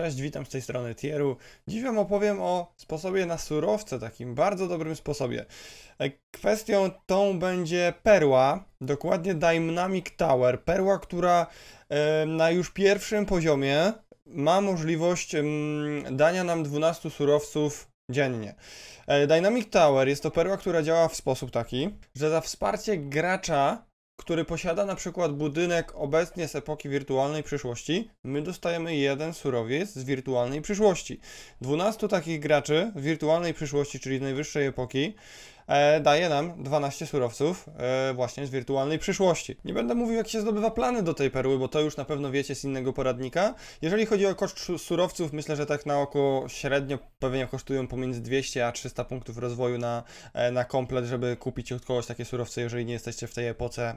Cześć, witam z tej strony Tieru. Dziś Wam opowiem o sposobie na surowce, takim bardzo dobrym sposobie. E, kwestią tą będzie perła, dokładnie Dynamic Tower. Perła, która e, na już pierwszym poziomie ma możliwość mm, dania nam 12 surowców dziennie. E, Dynamic Tower jest to perła, która działa w sposób taki, że za wsparcie gracza który posiada na przykład budynek obecnie z epoki wirtualnej przyszłości, my dostajemy jeden surowiec z wirtualnej przyszłości. 12 takich graczy w wirtualnej przyszłości, czyli z najwyższej epoki, E, daje nam 12 surowców e, właśnie z wirtualnej przyszłości. Nie będę mówił, jak się zdobywa plany do tej perły, bo to już na pewno wiecie z innego poradnika. Jeżeli chodzi o koszt surowców, myślę, że tak na oko średnio pewnie kosztują pomiędzy 200 a 300 punktów rozwoju na, e, na komplet, żeby kupić od kogoś takie surowce, jeżeli nie jesteście w tej epoce,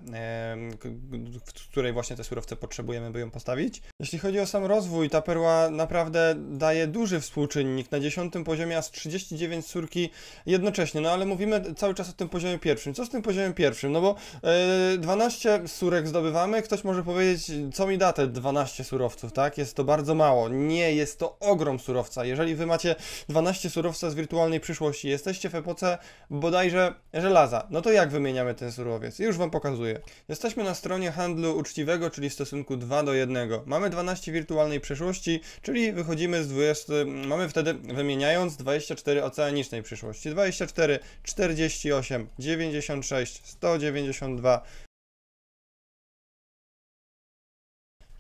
w której właśnie te surowce potrzebujemy, by ją postawić. Jeśli chodzi o sam rozwój, ta perła naprawdę daje duży współczynnik. Na 10 poziomie aż 39 surki jednocześnie, no ale mówimy cały czas o tym poziomie pierwszym. Co z tym poziomem pierwszym? No bo 12 e, surek zdobywamy, ktoś może powiedzieć, co mi da te 12 surowców, tak? Jest to bardzo mało. Nie, jest to ogrom surowca. Jeżeli wy macie 12 surowca z wirtualnej przyszłości, jesteście w epoce bodajże żelaza, no to jak wymieniamy ten surowiec? Już wam pokazuję. Jesteśmy na stronie handlu uczciwego, czyli stosunku 2 do 1. Mamy 12 wirtualnej przyszłości, czyli wychodzimy z 20, mamy wtedy wymieniając 24 oceanicznej przyszłości. 24, 40 48, 96, 192,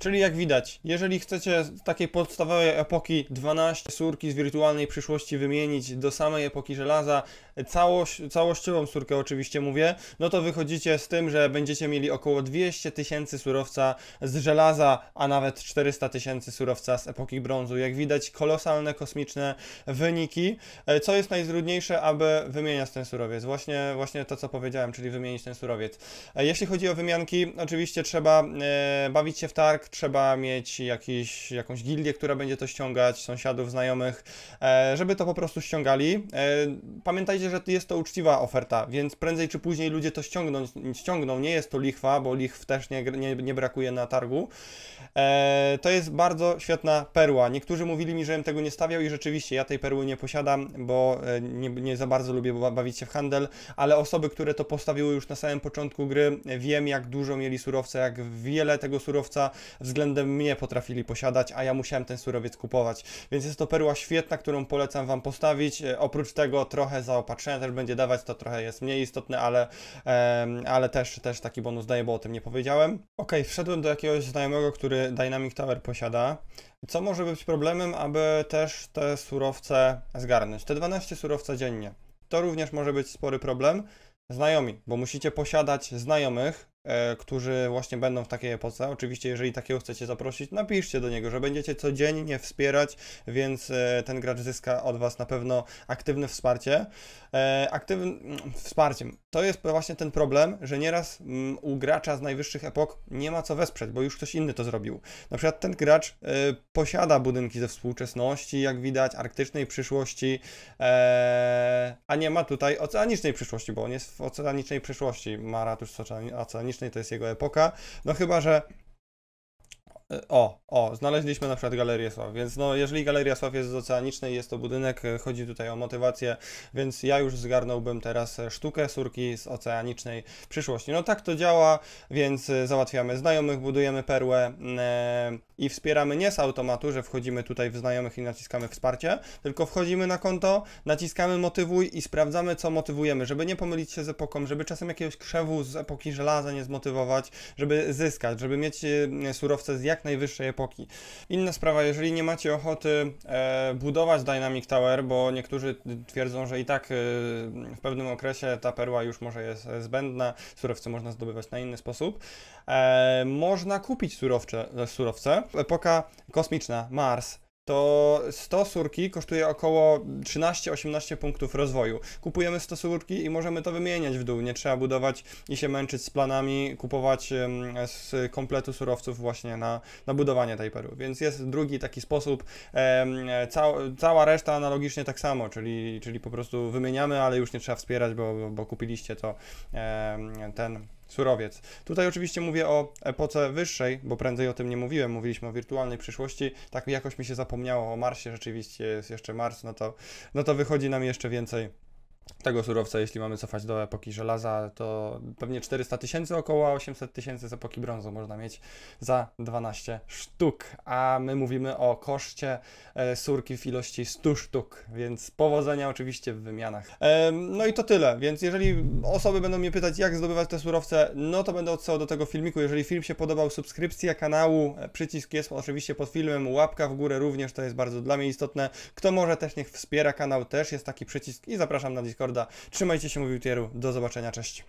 Czyli jak widać, jeżeli chcecie z takiej podstawowej epoki 12 surki z wirtualnej przyszłości wymienić do samej epoki żelaza, całość, całościową surkę oczywiście mówię, no to wychodzicie z tym, że będziecie mieli około 200 tysięcy surowca z żelaza, a nawet 400 tysięcy surowca z epoki brązu. Jak widać, kolosalne kosmiczne wyniki. E, co jest najtrudniejsze, aby wymieniać ten surowiec? Właśnie, właśnie to, co powiedziałem, czyli wymienić ten surowiec. E, jeśli chodzi o wymianki, oczywiście trzeba e, bawić się w targ, trzeba mieć jakiś, jakąś gildię, która będzie to ściągać, sąsiadów, znajomych, e, żeby to po prostu ściągali. E, pamiętajcie, że jest to uczciwa oferta, więc prędzej czy później ludzie to ściągną, ściągną. nie jest to lichwa, bo lichw też nie, nie, nie brakuje na targu. E, to jest bardzo świetna perła. Niektórzy mówili mi, żebym tego nie stawiał i rzeczywiście ja tej perły nie posiadam, bo nie, nie za bardzo lubię bawić się w handel, ale osoby, które to postawiły już na samym początku gry, wiem jak dużo mieli surowca, jak wiele tego surowca względem mnie potrafili posiadać, a ja musiałem ten surowiec kupować. Więc jest to perła świetna, którą polecam Wam postawić. E, oprócz tego trochę zaopatrzenia też będzie dawać, to trochę jest mniej istotne, ale, ale też, też taki bonus daje, bo o tym nie powiedziałem. Ok, wszedłem do jakiegoś znajomego, który Dynamic Tower posiada. Co może być problemem, aby też te surowce zgarnąć? Te 12 surowca dziennie. To również może być spory problem. Znajomi, bo musicie posiadać znajomych, E, którzy właśnie będą w takiej epoce. Oczywiście, jeżeli takiego chcecie zaprosić, napiszcie do niego, że będziecie codziennie wspierać, więc e, ten gracz zyska od Was na pewno aktywne wsparcie. E, Aktywnym mm, wsparciem. To jest właśnie ten problem, że nieraz mm, u gracza z najwyższych epok nie ma co wesprzeć, bo już ktoś inny to zrobił. Na przykład ten gracz posiada budynki ze współczesności, jak widać, arktycznej przyszłości, a nie ma tutaj oceanicznej przyszłości, bo on jest w oceanicznej przyszłości, ma ratusz oceaniczny to jest jego epoka. No chyba, że o, o, znaleźliśmy na przykład Galerię Sław, więc no, jeżeli Galeria Sław jest z oceanicznej, jest to budynek, e, chodzi tutaj o motywację, więc ja już zgarnąłbym teraz sztukę surki z oceanicznej przyszłości. No tak to działa, więc e, załatwiamy znajomych, budujemy perłę mm, e, i wspieramy nie z automatu, że wchodzimy tutaj w znajomych i naciskamy wsparcie, tylko wchodzimy na konto, naciskamy motywuj i sprawdzamy, co motywujemy, żeby nie pomylić się z epoką, żeby czasem jakiegoś krzewu z epoki żelaza nie zmotywować, żeby zyskać, żeby mieć e, surowce z jak najwyższej epoki. Inna sprawa, jeżeli nie macie ochoty e, budować Dynamic Tower, bo niektórzy twierdzą, że i tak e, w pewnym okresie ta perła już może jest zbędna, surowce można zdobywać na inny sposób, e, można kupić surowce. surowce. Epoka kosmiczna, Mars, to 100 surki kosztuje około 13-18 punktów rozwoju. Kupujemy 100 surki i możemy to wymieniać w dół. Nie trzeba budować i się męczyć z planami, kupować z kompletu surowców właśnie na, na budowanie tej Więc jest drugi taki sposób. cała reszta analogicznie tak samo, czyli, czyli po prostu wymieniamy, ale już nie trzeba wspierać, bo, bo kupiliście to ten surowiec. Tutaj oczywiście mówię o epoce wyższej, bo prędzej o tym nie mówiłem, mówiliśmy o wirtualnej przyszłości, tak jakoś mi się zapomniało o Marsie, rzeczywiście jest jeszcze Mars, no to, no to wychodzi nam jeszcze więcej tego surowca, jeśli mamy cofać do epoki żelaza, to pewnie 400 tysięcy, około 800 tysięcy z epoki brązu można mieć za 12 sztuk, a my mówimy o koszcie e, surki w ilości 100 sztuk, więc powodzenia oczywiście w wymianach. E, no i to tyle, więc jeżeli osoby będą mnie pytać, jak zdobywać te surowce, no to będę odsyłał do tego filmiku. Jeżeli film się podobał, subskrypcja kanału, przycisk jest oczywiście pod filmem, łapka w górę również, to jest bardzo dla mnie istotne. Kto może też niech wspiera kanał, też jest taki przycisk i zapraszam na Discord Discorda. Trzymajcie się, mówił Tieru. Do zobaczenia, cześć.